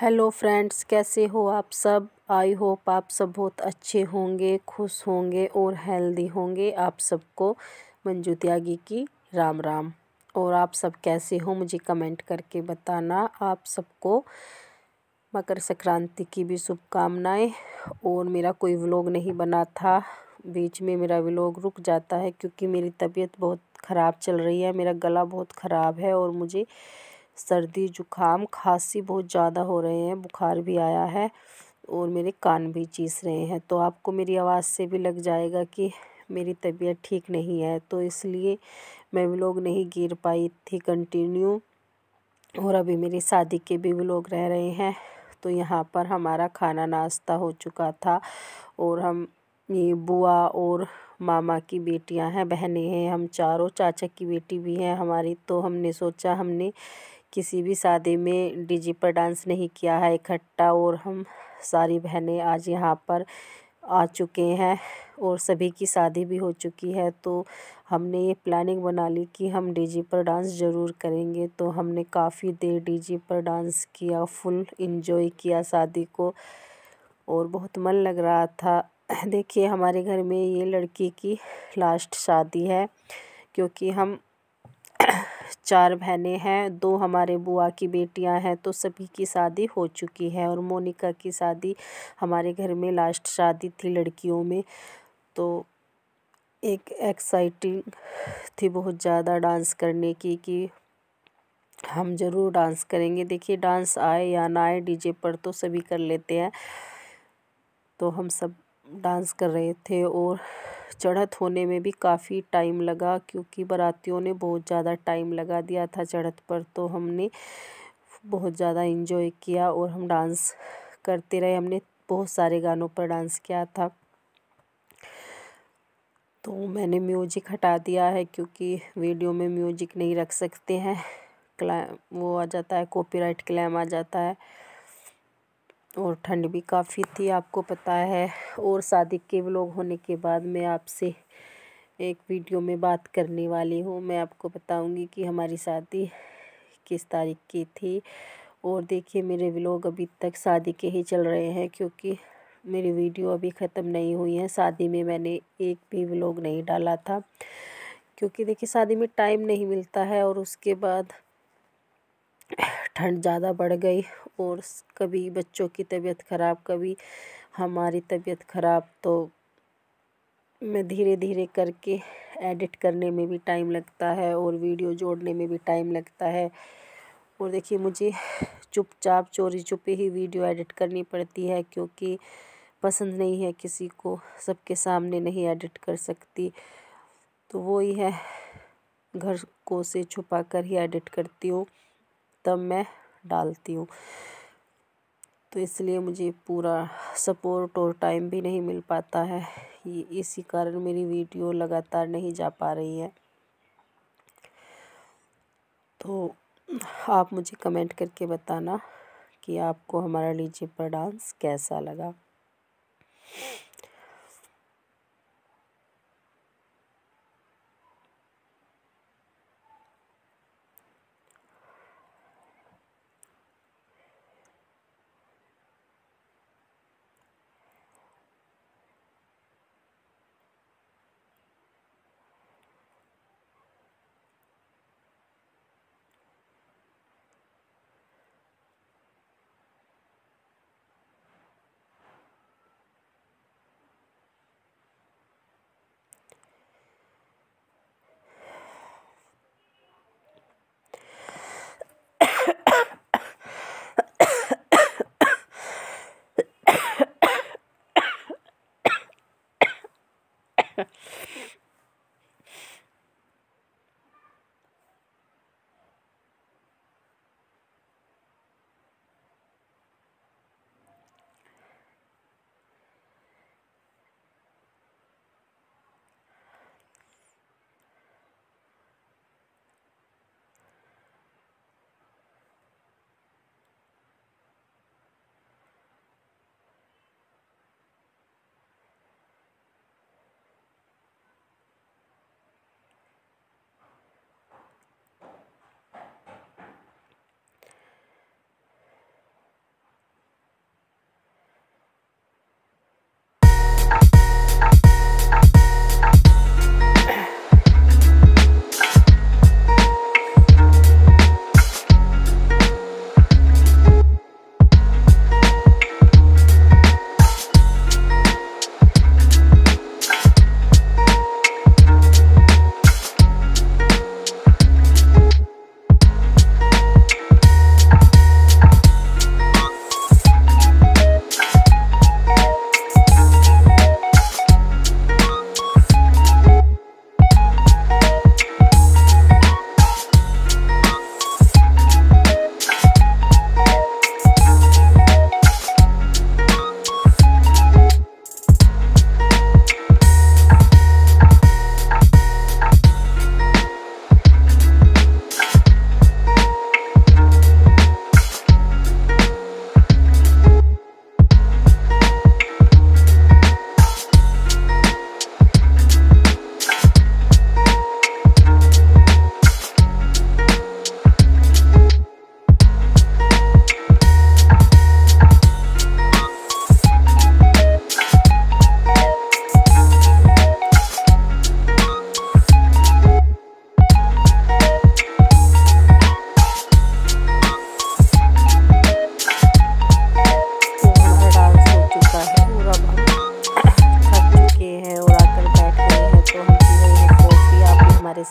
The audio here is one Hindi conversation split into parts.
हेलो फ्रेंड्स कैसे हो आप सब आई होप आप सब बहुत अच्छे होंगे खुश होंगे और हेल्दी होंगे आप सबको मंजू त्यागी की राम राम और आप सब कैसे हो मुझे कमेंट करके बताना आप सबको मकर संक्रांति की भी शुभकामनाएं और मेरा कोई व्लॉग नहीं बना था बीच में मेरा व्लॉग रुक जाता है क्योंकि मेरी तबीयत बहुत ख़राब चल रही है मेरा गला बहुत ख़राब है और मुझे सर्दी जुकाम खांसी बहुत ज़्यादा हो रहे हैं बुखार भी आया है और मेरे कान भी चीस रहे हैं तो आपको मेरी आवाज़ से भी लग जाएगा कि मेरी तबीयत ठीक नहीं है तो इसलिए मैं लोग नहीं गिर पाई थी कंटिन्यू और अभी मेरी शादी के भी लोग रह रहे हैं तो यहाँ पर हमारा खाना नाश्ता हो चुका था और हम ये बुआ और मामा की बेटियाँ हैं बहनें हैं हम चारों चाचा की बेटी भी हैं हमारी तो हमने सोचा हमने किसी भी शादी में डी पर डांस नहीं किया है इकट्ठा और हम सारी बहनें आज यहाँ पर आ चुके हैं और सभी की शादी भी हो चुकी है तो हमने ये प्लानिंग बना ली कि हम डी पर डांस ज़रूर करेंगे तो हमने काफ़ी देर डी पर डांस किया फुल इन्जॉय किया शादी को और बहुत मन लग रहा था देखिए हमारे घर में ये लड़की की लास्ट शादी है क्योंकि हम चार बहनें हैं दो हमारे बुआ की बेटियां हैं तो सभी की शादी हो चुकी है और मोनिका की शादी हमारे घर में लास्ट शादी थी लड़कियों में तो एक एक्साइटिंग थी बहुत ज़्यादा डांस करने की कि हम ज़रूर डांस करेंगे देखिए डांस आए या ना आए डीजे पर तो सभी कर लेते हैं तो हम सब डांस कर रहे थे और चढ़त होने में भी काफ़ी टाइम लगा क्योंकि बारातियों ने बहुत ज़्यादा टाइम लगा दिया था चढ़त पर तो हमने बहुत ज़्यादा इन्जॉय किया और हम डांस करते रहे हमने बहुत सारे गानों पर डांस किया था तो मैंने म्यूजिक हटा दिया है क्योंकि वीडियो में म्यूजिक नहीं रख सकते हैं क्लैम वो आ जाता है कॉपीराइट क्लैम आ जाता है और ठंड भी काफ़ी थी आपको पता है और शादी के व्लॉग होने के बाद मैं आपसे एक वीडियो में बात करने वाली हूँ मैं आपको बताऊँगी कि हमारी शादी किस तारीख की थी और देखिए मेरे व्लॉग अभी तक शादी के ही चल रहे हैं क्योंकि मेरी वीडियो अभी ख़त्म नहीं हुई है शादी में मैंने एक भी व्लॉग नहीं डाला था क्योंकि देखिए शादी में टाइम नहीं मिलता है और उसके बाद ठंड ज़्यादा बढ़ गई और कभी बच्चों की तबीयत ख़राब कभी हमारी तबीयत ख़राब तो मैं धीरे धीरे करके एडिट करने में भी टाइम लगता है और वीडियो जोड़ने में भी टाइम लगता है और देखिए मुझे चुपचाप चोरी चुपे ही वीडियो एडिट करनी पड़ती है क्योंकि पसंद नहीं है किसी को सबके सामने नहीं एडिट कर सकती तो वही है घर को से छुपा कर ही एडिट करती हूँ तब मैं डालती हूँ तो इसलिए मुझे पूरा सपोर्ट और टाइम भी नहीं मिल पाता है ये इसी कारण मेरी वीडियो लगातार नहीं जा पा रही है तो आप मुझे कमेंट करके बताना कि आपको हमारा लीजिए पर डांस कैसा लगा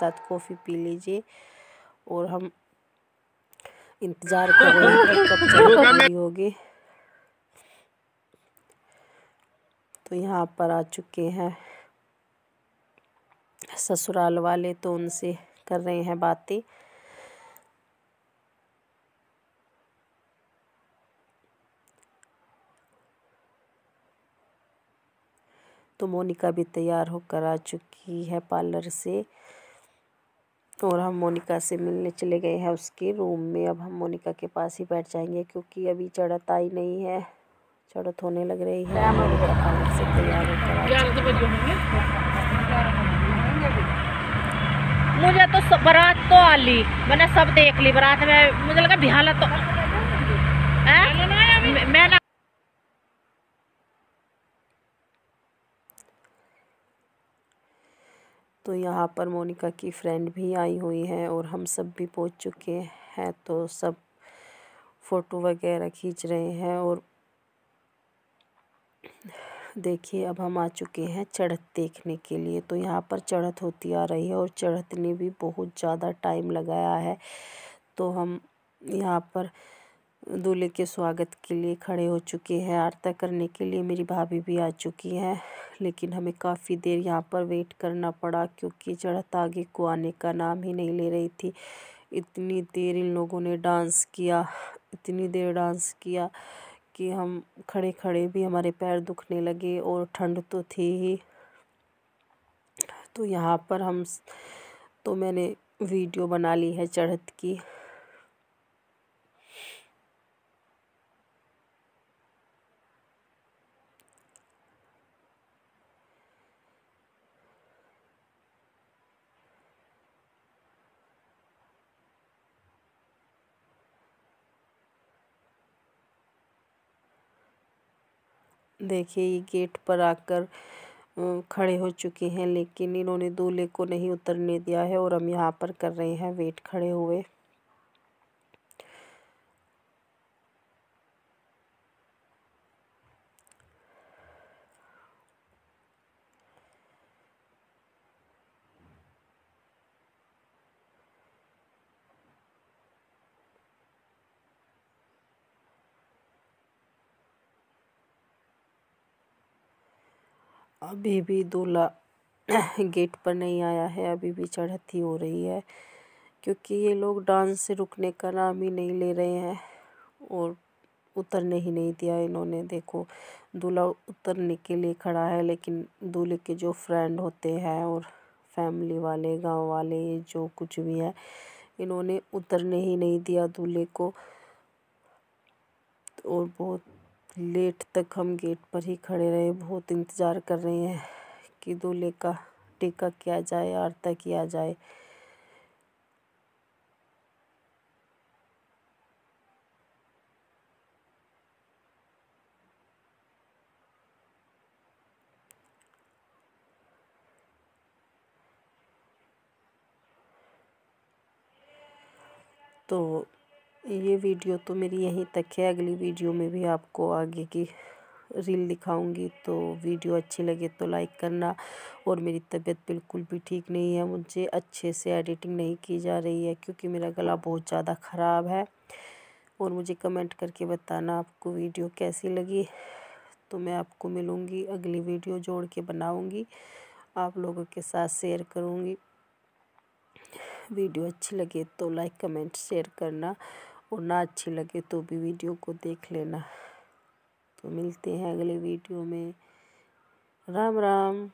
साथ कॉफ़ी पी लीजिए और हम इंतज़ार कर रहे हैं कब चाय होगी तो यहाँ पर आ चुके हैं ससुराल वाले तो उनसे कर रहे हैं बातें तो मोनिका भी तैयार होकर आ चुकी है पार्लर से तो और हम मोनिका से मिलने चले गए हैं उसके रूम में अब हम मोनिका के पास ही बैठ जाएंगे क्योंकि अभी चढ़त आई नहीं है चढ़त होने लग रही है तो मुझे तो बारात तो आली मैंने सब देख ली बारात में मुझे लगा बिहालत तो तो यहाँ पर मोनिका की फ्रेंड भी आई हुई है और हम सब भी पहुँच चुके हैं तो सब फ़ोटो वगैरह खींच रहे हैं और देखिए अब हम आ चुके हैं चढ़त देखने के लिए तो यहाँ पर चढ़त होती आ रही है और चढ़त ने भी बहुत ज़्यादा टाइम लगाया है तो हम यहाँ पर दूल्हे के स्वागत के लिए खड़े हो चुके हैं आरता करने के लिए मेरी भाभी भी आ चुकी हैं लेकिन हमें काफ़ी देर यहाँ पर वेट करना पड़ा क्योंकि चढ़त आगे को आने का नाम ही नहीं ले रही थी इतनी देर इन लोगों ने डांस किया इतनी देर डांस किया कि हम खड़े खड़े भी हमारे पैर दुखने लगे और ठंड तो थी ही तो यहाँ पर हम तो मैंने वीडियो बना ली है चढ़त की देखिए ये गेट पर आकर खड़े हो चुके हैं लेकिन इन्होंने दूल्हे को नहीं उतरने दिया है और हम यहाँ पर कर रहे हैं वेट खड़े हुए। अभी भी दूल्हा गेट पर नहीं आया है अभी भी चढ़ती हो रही है क्योंकि ये लोग डांस से रुकने का नाम ही नहीं ले रहे हैं और उतरने ही नहीं दिया इन्होंने देखो दूल्हा उतरने के लिए खड़ा है लेकिन दूल्हे के जो फ्रेंड होते हैं और फैमिली वाले गांव वाले जो कुछ भी है इन्होंने उतरने ही नहीं दिया दूल्हे को और बहुत लेट तक हम गेट पर ही खड़े रहे बहुत इंतज़ार कर रहे हैं कि दूल्हे का टीका किया जाए आरता किया जाए तो ये वीडियो तो मेरी यहीं तक है अगली वीडियो में भी आपको आगे की रील दिखाऊंगी तो वीडियो अच्छी लगे तो लाइक करना और मेरी तबीयत बिल्कुल भी ठीक नहीं है मुझे अच्छे से एडिटिंग नहीं की जा रही है क्योंकि मेरा गला बहुत ज़्यादा ख़राब है और मुझे कमेंट करके बताना आपको वीडियो कैसी लगी तो मैं आपको मिलूँगी अगली वीडियो जोड़ के बनाऊँगी आप लोगों के साथ शेयर करूँगी वीडियो अच्छी लगे तो लाइक कमेंट शेयर करना और ना अच्छी लगे तो भी वीडियो को देख लेना तो मिलते हैं अगले वीडियो में राम राम